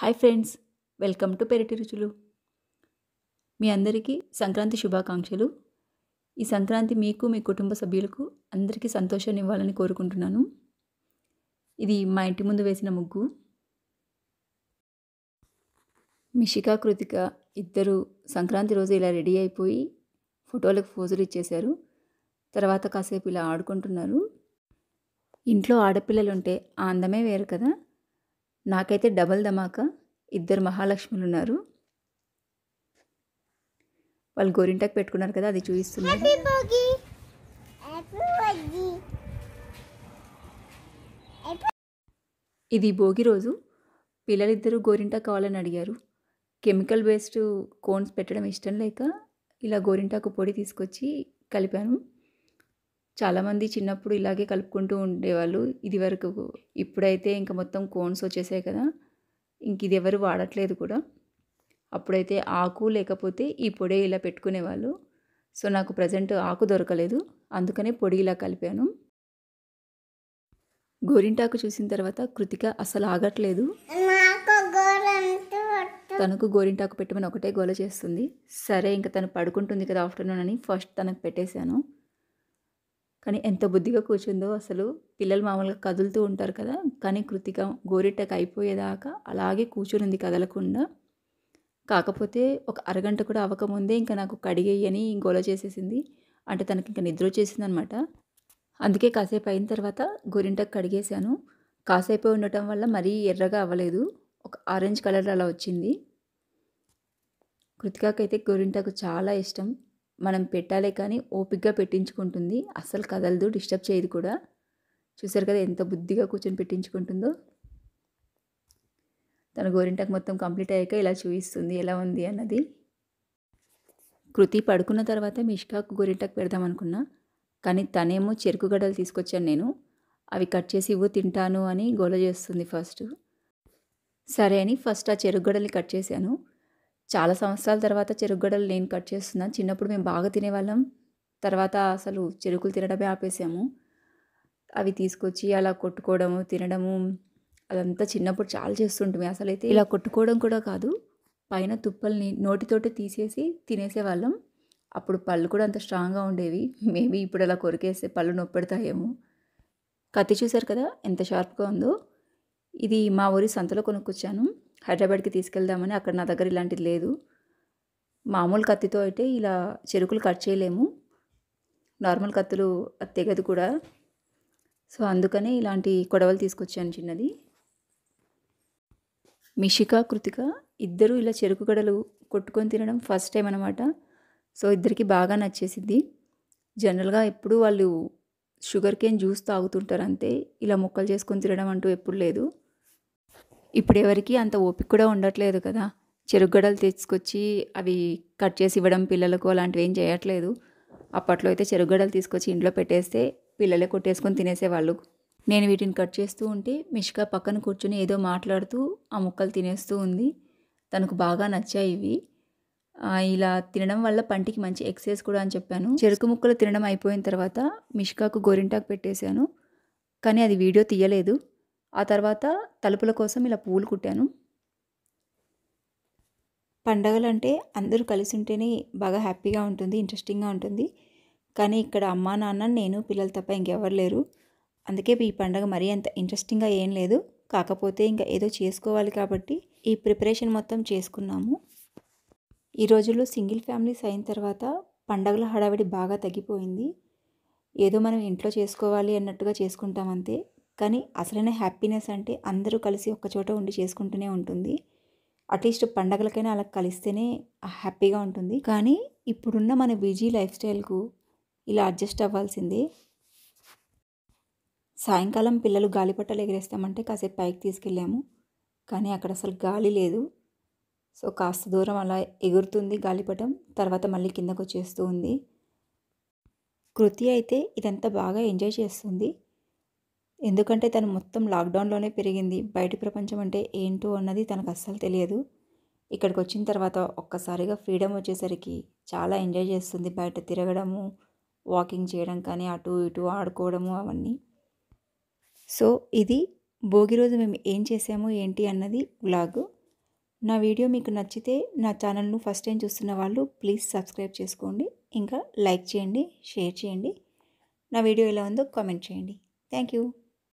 hi friends welcome to పెరటి రుచులు మీ అందరికీ సంక్రాంతి శుభాకాంక్షలు ఈ సంక్రాంతి మీకు మీ కుటుంబ సభ్యులకు అందరికీ సంతోషాన్ని ఇవ్వాలని కోరుకుంటున్నాను ఇది మా ఇంటి ముందు వేసిన ముగ్గు మిషికా కృతిక ఇద్దరు సంక్రాంతి రోజు ఇలా రెడీ అయిపోయి ఫోటోలకు ఫోజులు ఇచ్చేశారు తర్వాత కాసేపు ఇలా ఆడుకుంటున్నారు ఇంట్లో ఆడపిల్లలుంటే ఆ అందమే వేరు కదా నాకైతే డబల్ ధమాక ఇద్దరు మహాలక్ష్ములు ఉన్నారు వాళ్ళు గోరింటాకు పెట్టుకున్నారు కదా అది చూపిస్తున్నారు ఇది భోగి రోజు పిల్లలిద్దరూ గోరింటా కావాలని అడిగారు కెమికల్ బేస్డ్ కోన్స్ పెట్టడం ఇష్టం లేక ఇలా గోరింటాకు పొడి తీసుకొచ్చి కలిపాను చాలామంది చిన్నప్పుడు ఇలాగే కలుపుకుంటూ ఉండేవాళ్ళు ఇది వరకు ఇప్పుడైతే ఇంకా మొత్తం కోన్స్ వచ్చేసాయి కదా ఇంక ఇది ఎవరు వాడట్లేదు కూడా అప్పుడైతే ఆకు లేకపోతే ఈ పొడి ఇలా పెట్టుకునేవాళ్ళు సో నాకు ప్రజెంట్ ఆకు దొరకలేదు అందుకనే పొడి ఇలా కలిపాను గోరింటాకు చూసిన తర్వాత కృతిక అసలు ఆగట్లేదు తనకు గోరింటాకు పెట్టమని ఒకటే గోల చేస్తుంది సరే ఇంకా తను పడుకుంటుంది కదా ఆఫ్టర్నూన్ అని ఫస్ట్ తనకు పెట్టేశాను కానీ ఎంత బుద్ధిగా కూర్చుందో అసలు పిల్లలు మామూలుగా కదులుతూ ఉంటారు కదా కానీ కృతిక గోరెట్టకు అయిపోయేదాకా అలాగే కూర్చునింది కదలకుండా కాకపోతే ఒక అరగంట కూడా అవ్వకముందే ఇంకా నాకు కడిగేయని గోల చేసేసింది అంటే తనకి ఇంకా నిద్ర వచ్చేసింది అనమాట అందుకే కాసేపు అయిన తర్వాత గోరింటకు కడిగేశాను కాసేపు ఉండటం వల్ల మరీ ఎర్రగా అవ్వలేదు ఒక ఆరెంజ్ కలర్ అలా వచ్చింది కృతికాకైతే గోరింటకు చాలా ఇష్టం మనం పెట్టాలే కానీ ఓపిక్గా పెట్టించుకుంటుంది అస్సలు కదలదు డిస్టర్బ్ చేయదు కూడా చూసారు కదా ఎంత బుద్ధిగా కూర్చొని పెట్టించుకుంటుందో తన గోరింటాకు మొత్తం కంప్లీట్ అయ్యాక ఇలా చూపిస్తుంది ఎలా ఉంది అన్నది కృతి పడుకున్న తర్వాత మిష్కాకు గోరింటాకు పెడదాం అనుకున్నా కానీ తనేమో చెరుకు గడలు తీసుకొచ్చాను నేను అవి కట్ చేసి ఇవ్వు తింటాను అని గోల చేస్తుంది ఫస్ట్ సరే అని ఫస్ట్ ఆ చెరుకు గడల్ని కట్ చేశాను చాలా సంవత్సరాల తర్వాత చెరుకుగడలు నేను కట్ చేస్తున్నాను చిన్నప్పుడు మేము బాగా తినేవాళ్ళం తర్వాత అసలు చెరుకులు తినడమే ఆపేసాము అవి తీసుకొచ్చి అలా కొట్టుకోవడము తినడము అదంతా చిన్నప్పుడు చాలా చేస్తుంటుంది అసలైతే ఇలా కొట్టుకోవడం కూడా కాదు పైన తుప్పల్ని నోటితోటి తీసేసి తినేసేవాళ్ళం అప్పుడు పళ్ళు కూడా అంత స్ట్రాంగ్గా ఉండేవి మేబీ ఇప్పుడు అలా కొరికేస్తే పళ్ళు నొప్పెడతాయేమో కత్తి చూశారు కదా ఎంత షార్ప్గా ఉందో ఇది మా ఊరి సంతలో కొనుక్కొచ్చాను హైదరాబాద్కి తీసుకెళ్దామని అక్కడ నా దగ్గర ఇలాంటిది లేదు మామూలు కత్తితో అయితే ఇలా చెరుకులు కట్ చేయలేము నార్మల్ కత్తులు తెగదు కూడా సో అందుకనే ఇలాంటి కొడవలు తీసుకొచ్చాను చిన్నది మిషిక కృతిక ఇద్దరూ ఇలా చెరుకు గడలు కొట్టుకొని తినడం ఫస్ట్ టైం అనమాట సో ఇద్దరికి బాగా నచ్చేసింది జనరల్గా ఎప్పుడు వాళ్ళు షుగర్ కేన్ జ్యూస్ తాగుతుంటారు అంతే ఇలా ముక్కలు చేసుకొని తినడం అంటూ ఎప్పుడు లేదు ఇప్పుడు ఎవరికి అంత ఓపిక కూడా ఉండట్లేదు కదా చెరుగడలు తెచ్చుకొచ్చి అవి కట్ చేసి ఇవ్వడం పిల్లలకు అలాంటివి ఏం చేయట్లేదు అప్పట్లో అయితే చెరుగడలు తీసుకొచ్చి ఇంట్లో పెట్టేస్తే పిల్లలే కొట్టేసుకొని తినేసేవాళ్ళు నేను వీటిని కట్ చేస్తూ ఉంటే మిషిక పక్కన కూర్చుని ఏదో మాట్లాడుతూ ఆ ముక్కలు తినేస్తూ ఉంది తనకు బాగా నచ్చాయి ఇవి ఇలా తినడం వల్ల పంటికి మంచి ఎక్సైజ్ కూడా అని చెప్పాను చెరుకు ముక్కలు తినడం అయిపోయిన తర్వాత మిషికాకు గోరింటాకు పెట్టేశాను కానీ అది వీడియో తీయలేదు ఆ తర్వాత తలుపుల కోసం ఇలా పువ్వులు కుట్టాను పండగలు అంటే అందరూ కలిసి ఉంటేనే బాగా హ్యాపీగా ఉంటుంది ఇంట్రెస్టింగ్గా ఉంటుంది కానీ ఇక్కడ అమ్మ నాన్న నేను పిల్లలు తప్ప ఇంకెవరు లేరు అందుకే ఈ పండగ మరీ అంత ఇంట్రెస్టింగ్గా ఏం లేదు కాకపోతే ఇంకా ఏదో చేసుకోవాలి కాబట్టి ఈ ప్రిపరేషన్ మొత్తం చేసుకున్నాము ఈ రోజుల్లో సింగిల్ ఫ్యామిలీస్ అయిన తర్వాత పండగల హడావిడి బాగా తగ్గిపోయింది ఏదో మనం ఇంట్లో చేసుకోవాలి అన్నట్టుగా చేసుకుంటాం అంతే కానీ అసలైన హ్యాపీనెస్ అంటే అందరూ కలిసి ఒక్కచోట ఉండి చేసుకుంటూనే ఉంటుంది అట్లీస్ట్ పండగలకైనా అలా కలిస్తేనే హ్యాపీగా ఉంటుంది కానీ ఇప్పుడున్న మన బిజీ లైఫ్ స్టైల్కు ఇలా అడ్జస్ట్ అవ్వాల్సిందే సాయంకాలం పిల్లలు గాలిపట్టలు ఎగిరేస్తామంటే కాసేపు పైకి తీసుకెళ్ళాము కానీ అక్కడ అసలు గాలి లేదు సో కాస్త దూరం అలా ఎగురుతుంది గాలిపటం తర్వాత మళ్ళీ కిందకు వచ్చేస్తూ ఉంది కృతి అయితే ఇదంతా బాగా ఎంజాయ్ చేస్తుంది ఎందుకంటే తను మొత్తం లాక్డౌన్లోనే పెరిగింది బయట ప్రపంచం అంటే ఏంటో అన్నది తనకు అస్సలు తెలియదు ఇక్కడికి వచ్చిన తర్వాత ఒక్కసారిగా ఫ్రీడమ్ వచ్చేసరికి చాలా ఎంజాయ్ చేస్తుంది బయట తిరగడము వాకింగ్ చేయడం కానీ అటు ఇటు ఆడుకోవడము అవన్నీ సో ఇది భోగి రోజు మేము ఏం చేసాము ఏంటి అన్నది వ్లాగ్ నా వీడియో మీకు నచ్చితే నా ఛానల్ను ఫస్ట్ టైం చూస్తున్న వాళ్ళు ప్లీజ్ సబ్స్క్రైబ్ చేసుకోండి ఇంకా లైక్ చేయండి షేర్ చేయండి నా వీడియో ఎలా ఉందో కామెంట్ చేయండి థ్యాంక్ యూ